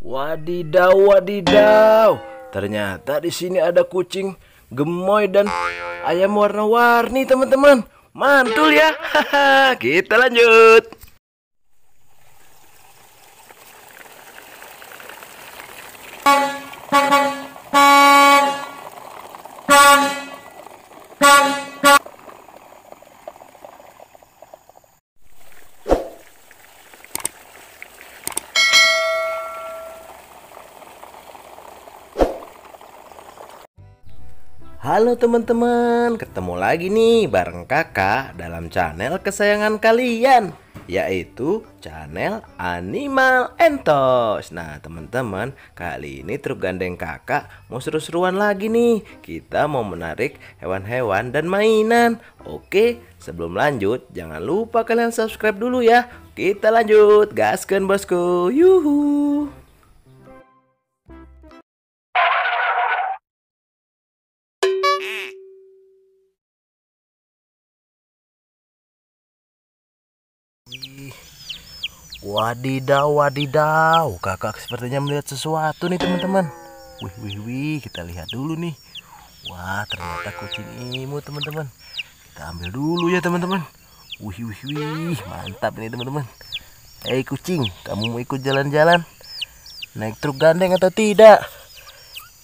Wadidaw, wadidaw. Ternyata di sini ada kucing gemoy dan ayam warna-warni, teman-teman. Mantul ya. Kita lanjut. Bye. Halo teman-teman, ketemu lagi nih bareng kakak dalam channel kesayangan kalian Yaitu channel Animal Entos Nah teman-teman, kali ini truk gandeng kakak mau seru-seruan lagi nih Kita mau menarik hewan-hewan dan mainan Oke, sebelum lanjut jangan lupa kalian subscribe dulu ya Kita lanjut, gaskan bosku, yuhuu Wadidaw, wadidaw. Kakak sepertinya melihat sesuatu nih teman-teman. Wih, wih, wih. Kita lihat dulu nih. Wah, ternyata kucing imut teman-teman. Kita ambil dulu ya teman-teman. Wih, wih, wih. Mantap ini teman-teman. Hei kucing, kamu mau ikut jalan-jalan? Naik truk gandeng atau tidak?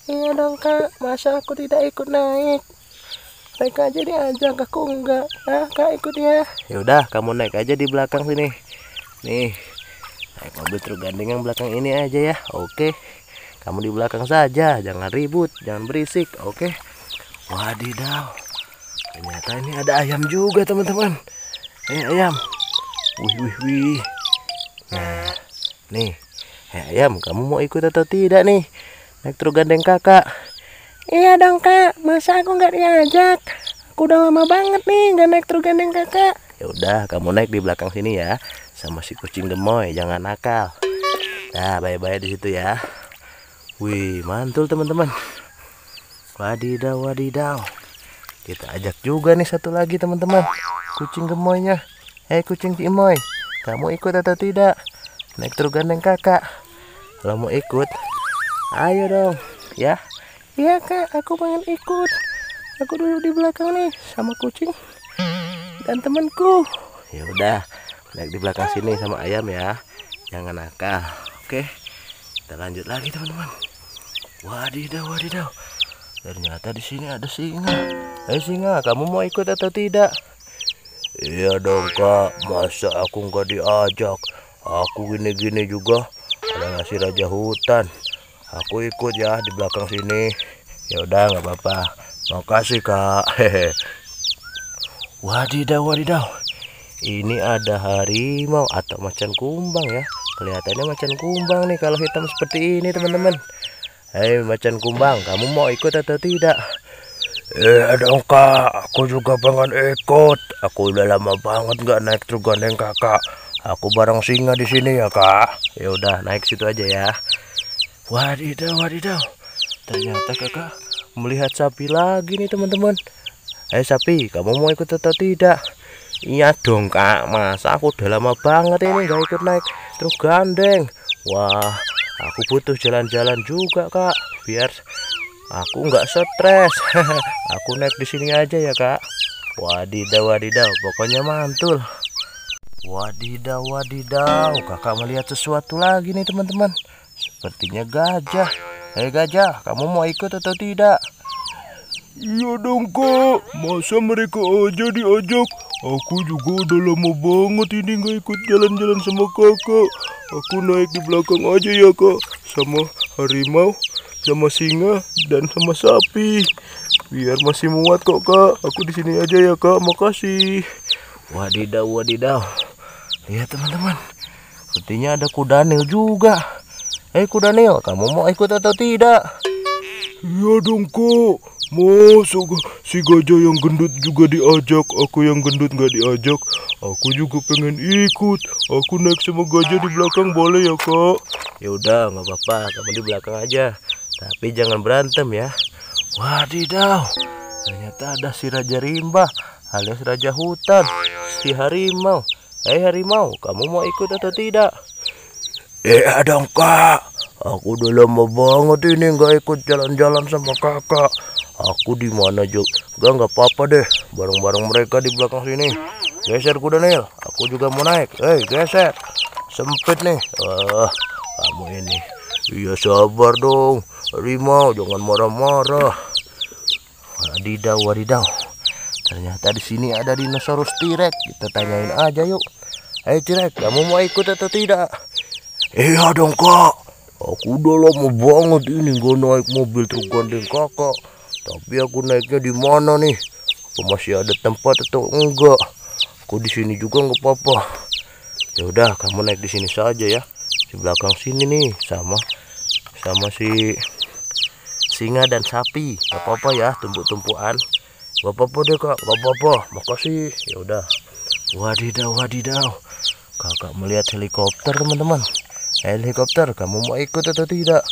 Iya dong kak, masa aku tidak ikut naik? Naik aja diajak, aku enggak. Nah, kak ikut ya. Yaudah, kamu naik aja di belakang sini nih naik mobil truk gandeng yang belakang ini aja ya oke kamu di belakang saja jangan ribut jangan berisik oke wadidaw ternyata ini ada ayam juga teman-teman ini eh, ayam wih wih wih nah nih hey, eh, ayam kamu mau ikut atau tidak nih naik truk gandeng kakak iya dong kak masa aku nggak diajak aku udah lama banget nih nggak naik truk gandeng kakak ya udah kamu naik di belakang sini ya sama si kucing gemoy jangan nakal nah bye-bye di situ ya wih mantul teman-teman wadidaw wadidaw kita ajak juga nih satu lagi teman-teman kucing gemoynya hei eh, kucing gemoy kamu ikut atau tidak naik truk gandeng kakak kalau mau ikut ayo dong ya iya kak aku pengen ikut aku duduk di belakang nih sama kucing dan temanku ya udah naik di belakang sini sama ayam ya jangan nakal oke kita lanjut lagi teman-teman wadidaw wadidaw ternyata di sini ada singa Eh singa kamu mau ikut atau tidak iya dong kak masa aku nggak diajak aku gini-gini juga ada ngasih raja hutan aku ikut ya di belakang sini ya udah nggak apa-apa makasih kak hehe wadidaw wadidaw ini ada harimau atau macan kumbang ya kelihatannya macan kumbang nih kalau hitam seperti ini teman-teman hei eh, macan kumbang kamu mau ikut atau tidak eh dong kak aku juga pengen ikut aku udah lama banget nggak naik truk gandeng kakak aku bareng singa di sini ya kak ya udah naik situ aja ya wadidaw wadidaw ternyata kakak melihat sapi lagi nih teman-teman Eh sapi, kamu mau ikut atau tidak? Iya dong kak, masa aku udah lama banget ini nggak ikut naik truk gandeng. Wah, aku butuh jalan-jalan juga kak, biar aku nggak stres. aku naik di sini aja ya kak. Wadidaw, wadidaw, pokoknya mantul. Wadidaw, wadidaw, kakak melihat sesuatu lagi nih teman-teman. Sepertinya gajah. Hei eh, gajah, kamu mau ikut atau tidak? Iya dong kak, masa mereka aja diajak Aku juga udah lama banget ini nggak ikut jalan-jalan sama kakak. Aku naik di belakang aja ya kak, sama harimau, sama singa, dan sama sapi. Biar masih muat kok kak. Aku di sini aja ya kak. Makasih. Wadidaw, wadidaw. Lihat teman-teman, sepertinya ada kuda nil juga. Eh hey, kuda nil, kamu mau ikut atau tidak? Iya dong kak. Masa si gajah yang gendut juga diajak, aku yang gendut nggak diajak. Aku juga pengen ikut. Aku naik sama gajah di belakang boleh ya kak? Ya udah nggak apa-apa, kamu di belakang aja. Tapi jangan berantem ya. Wadidaw, ternyata ada si Raja Rimba alias Raja Hutan, si Harimau. Hei eh, Harimau, kamu mau ikut atau tidak? Eh dong kak, Aku udah lama banget ini nggak ikut jalan-jalan sama kakak. Aku di mana juga Gak nggak apa-apa deh. Bareng-bareng mereka di belakang sini. Geser kuda Nil. Aku juga mau naik. Hei geser. Sempit nih. Ah, kamu ini. Iya sabar dong. Rimau jangan marah-marah. Wadidaw wadidaw. Ternyata di sini ada dinosaurus T-Rex. Kita tanyain aja yuk. Hei T-Rex, kamu mau ikut atau tidak? Iya dong kok. Aku udah lama banget ini gak naik mobil truk gandeng kakak. Tapi aku naiknya di mana nih? Aku masih ada tempat atau enggak? Aku di sini juga nggak apa-apa. Ya udah, kamu naik di sini saja ya. Di belakang sini nih sama sama si singa dan sapi. Gak apa-apa ya, tumpuk-tumpuan. Gak apa-apa deh kak, gak apa-apa. Makasih. Ya udah. Wadidaw, wadidaw. Kakak melihat helikopter teman-teman helikopter kamu mau ikut atau tidak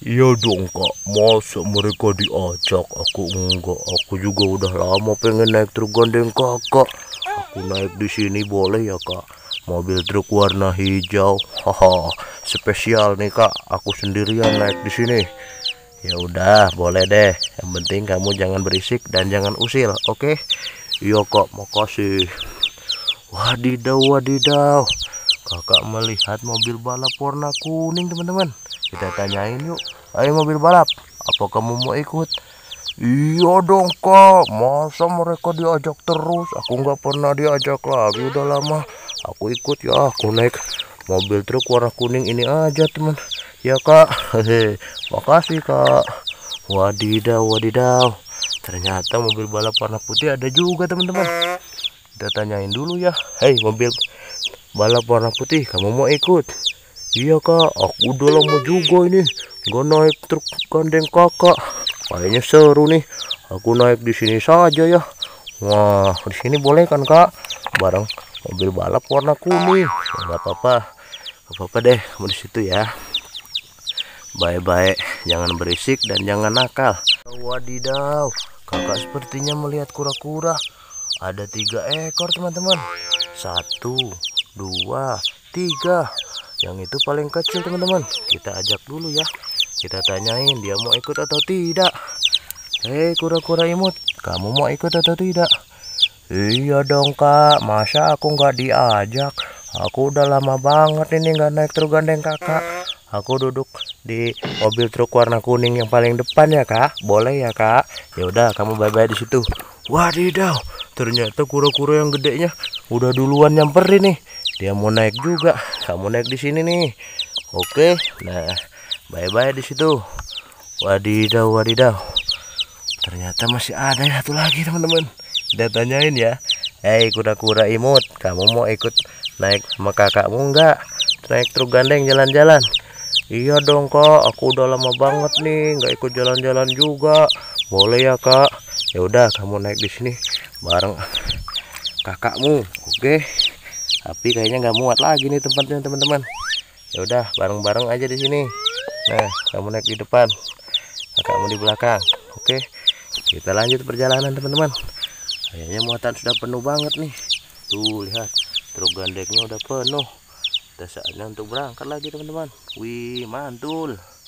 Iya dong kak, masa mereka diajak? Aku enggak, aku juga udah lama pengen naik truk gandeng kakak. Aku naik di sini boleh ya kak? Mobil truk warna hijau, haha, spesial nih kak. Aku sendirian naik di sini. Ya udah, boleh deh. Yang penting kamu jangan berisik dan jangan usil, oke? Okay? Iya kak, makasih. Wadidaw, wadidaw kakak melihat mobil balap warna kuning teman-teman kita tanyain yuk ayo mobil balap apa kamu mau ikut Iya dong kak, masa mereka diajak terus? Aku nggak pernah diajak lagi udah lama. Aku ikut ya, aku naik mobil truk warna kuning ini aja teman. Ya kak, hehe, makasih kak. Wadidaw, wadidaw. Ternyata mobil balap warna putih ada juga teman-teman. Kita tanyain dulu ya. Hei mobil balap warna putih kamu mau ikut iya kak aku udah lama juga ini gak naik truk gandeng kakak kayaknya seru nih aku naik di sini saja ya wah di sini boleh kan kak bareng mobil balap warna kuning ya, nggak apa-apa nggak apa-apa deh kamu di situ ya Bye bye, jangan berisik dan jangan nakal wadidaw kakak sepertinya melihat kura-kura ada tiga ekor teman-teman satu dua tiga yang itu paling kecil teman-teman kita ajak dulu ya kita tanyain dia mau ikut atau tidak hei eh, kura-kura imut kamu mau ikut atau tidak iya dong kak masa aku nggak diajak aku udah lama banget ini nggak naik truk gandeng kakak aku duduk di mobil truk warna kuning yang paling depan ya kak boleh ya kak ya udah kamu bye bye di situ wadidaw ternyata kura-kura yang gedenya udah duluan nyamperin nih dia mau naik juga kamu naik di sini nih oke nah bye bye di situ wadidaw wadidaw ternyata masih ada satu lagi teman-teman dia tanyain ya hei kura-kura imut kamu mau ikut naik sama kakakmu enggak naik truk gandeng jalan-jalan iya dong kak aku udah lama banget nih nggak ikut jalan-jalan juga boleh ya kak ya udah kamu naik di sini bareng kakakmu oke okay? tapi kayaknya nggak muat lagi nih tempatnya teman-teman ya udah bareng-bareng aja di sini nah kamu naik di depan nah, kamu di belakang oke kita lanjut perjalanan teman-teman kayaknya muatan sudah penuh banget nih tuh lihat truk gandengnya udah penuh kita saatnya untuk berangkat lagi teman-teman wih mantul